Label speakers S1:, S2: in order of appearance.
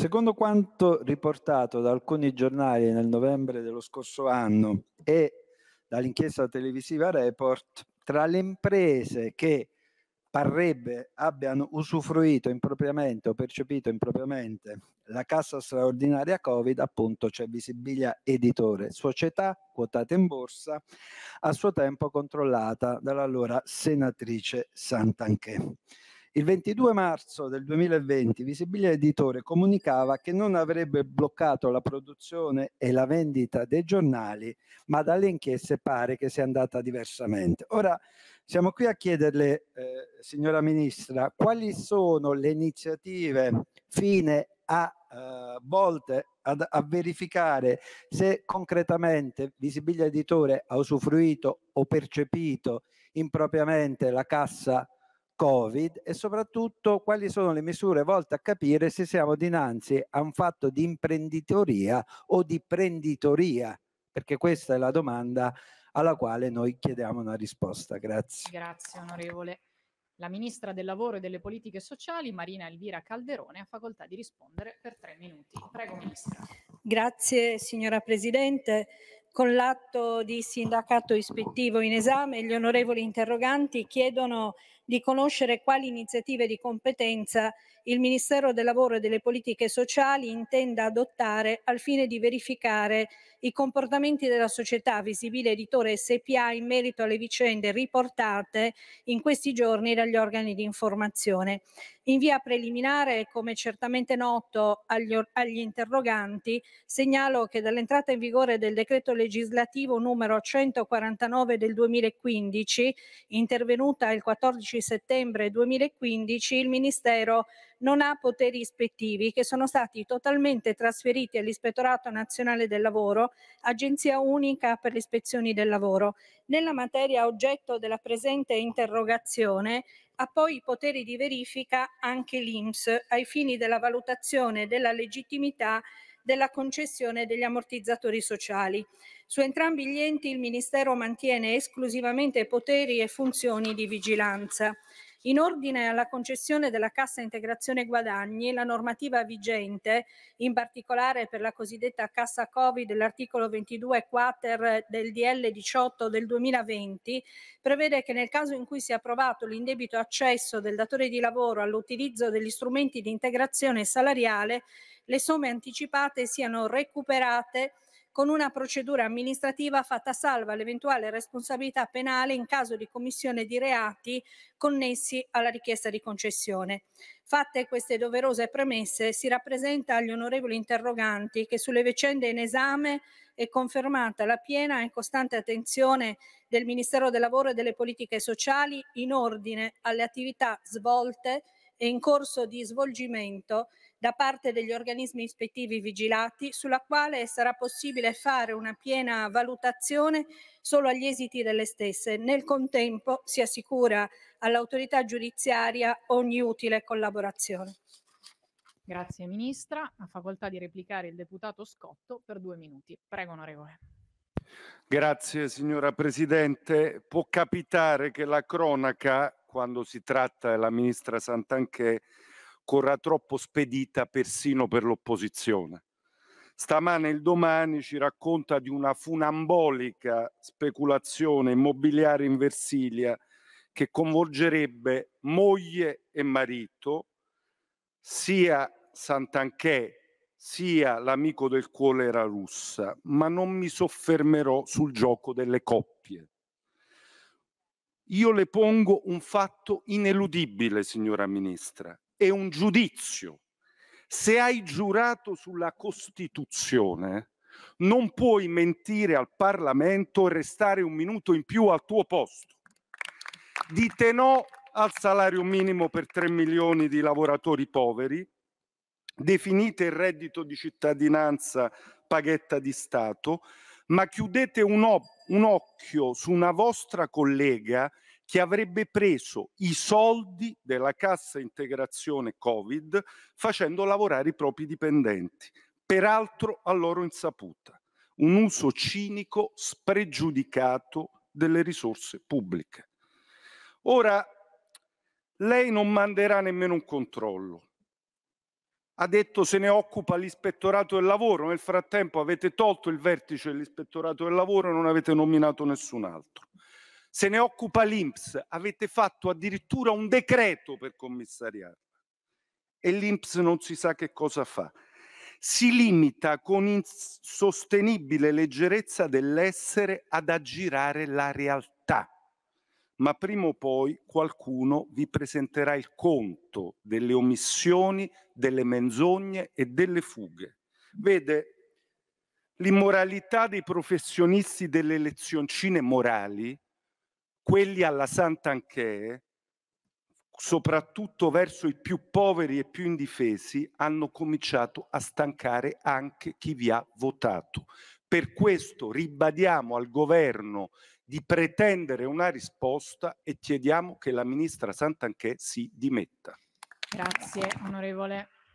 S1: Secondo quanto riportato da alcuni giornali nel novembre dello scorso anno e dall'inchiesta televisiva Report, tra le imprese che parrebbe abbiano usufruito impropriamente o percepito impropriamente la cassa straordinaria Covid, appunto c'è Visibilia Editore, società quotata in borsa, a suo tempo controllata dall'allora senatrice Santanchè. Il 22 marzo del 2020 Visibilia Editore comunicava che non avrebbe bloccato la produzione e la vendita dei giornali, ma dalle inchieste pare che sia andata diversamente. Ora siamo qui a chiederle, eh, signora Ministra, quali sono le iniziative fine a eh, volte ad, a verificare se concretamente Visibilia Editore ha usufruito o percepito impropriamente la cassa Covid e soprattutto quali sono le misure volte a capire se siamo dinanzi a un fatto di imprenditoria o di prenditoria, perché questa è la domanda alla quale noi chiediamo una risposta. Grazie.
S2: Grazie onorevole. La ministra del Lavoro e delle Politiche Sociali, Marina Elvira Calderone, ha facoltà di rispondere per tre minuti. Prego, ministra. Grazie, signora Presidente. Con l'atto di sindacato ispettivo in esame, gli onorevoli interroganti chiedono di conoscere quali iniziative di competenza il Ministero del Lavoro e delle Politiche Sociali intenda adottare al fine di verificare i comportamenti della società Visibile Editore SPA in merito alle vicende riportate in questi giorni dagli organi di informazione. In via preliminare, come certamente noto agli, agli interroganti, segnalo che dall'entrata in vigore del decreto legislativo numero 149 del 2015, intervenuta il 14 settembre 2015 il Ministero non ha poteri ispettivi che sono stati totalmente trasferiti all'Ispettorato Nazionale del Lavoro, Agenzia Unica per le Ispezioni del Lavoro. Nella materia oggetto della presente interrogazione ha poi i poteri di verifica anche l'INPS ai fini della valutazione della legittimità della concessione degli ammortizzatori sociali. Su entrambi gli enti il Ministero mantiene esclusivamente poteri e funzioni di vigilanza. In ordine alla concessione della cassa integrazione guadagni, la normativa vigente, in particolare per la cosiddetta cassa Covid dell'articolo 22 quater del DL 18 del 2020, prevede che nel caso in cui sia approvato l'indebito accesso del datore di lavoro all'utilizzo degli strumenti di integrazione salariale, le somme anticipate siano recuperate con una procedura amministrativa fatta salva l'eventuale responsabilità penale in caso di commissione di reati connessi alla richiesta di concessione. Fatte queste doverose premesse, si rappresenta agli onorevoli interroganti che sulle vicende in esame è confermata la piena e costante attenzione del Ministero del Lavoro e delle Politiche Sociali in ordine alle attività svolte è in corso di svolgimento da parte degli organismi ispettivi vigilati, sulla quale sarà possibile fare una piena valutazione solo agli esiti delle stesse. Nel contempo si assicura all'autorità giudiziaria ogni utile collaborazione. Grazie Ministra. A facoltà di replicare il deputato Scotto per due minuti. Prego onorevole.
S3: Grazie signora Presidente. Può capitare che la cronaca quando si tratta della ministra Santanchè corra troppo spedita persino per l'opposizione. Stamane il domani ci racconta di una funambolica speculazione immobiliare in Versilia che coinvolgerebbe moglie e marito, sia Santanchè sia l'amico del cuore era russa, ma non mi soffermerò sul gioco delle coppie. Io le pongo un fatto ineludibile, signora Ministra, è un giudizio. Se hai giurato sulla Costituzione, non puoi mentire al Parlamento e restare un minuto in più al tuo posto. Dite no al salario minimo per 3 milioni di lavoratori poveri, definite il reddito di cittadinanza paghetta di Stato, ma chiudete un, un occhio su una vostra collega che avrebbe preso i soldi della cassa integrazione Covid facendo lavorare i propri dipendenti, peraltro a loro insaputa. Un uso cinico, spregiudicato delle risorse pubbliche. Ora, lei non manderà nemmeno un controllo, ha detto se ne occupa l'ispettorato del lavoro, nel frattempo avete tolto il vertice dell'ispettorato del lavoro e non avete nominato nessun altro. Se ne occupa l'Inps, avete fatto addirittura un decreto per commissariarla e l'Inps non si sa che cosa fa. Si limita con insostenibile leggerezza dell'essere ad aggirare la realtà ma prima o poi qualcuno vi presenterà il conto delle omissioni, delle menzogne e delle fughe. Vede, l'immoralità dei professionisti delle lezioncine morali, quelli alla Sant'Anchee, soprattutto verso i più poveri e più indifesi, hanno cominciato a stancare anche chi vi ha votato. Per questo ribadiamo al governo di pretendere una risposta e chiediamo che la ministra Santanchè si dimetta.
S2: Grazie, onorevole.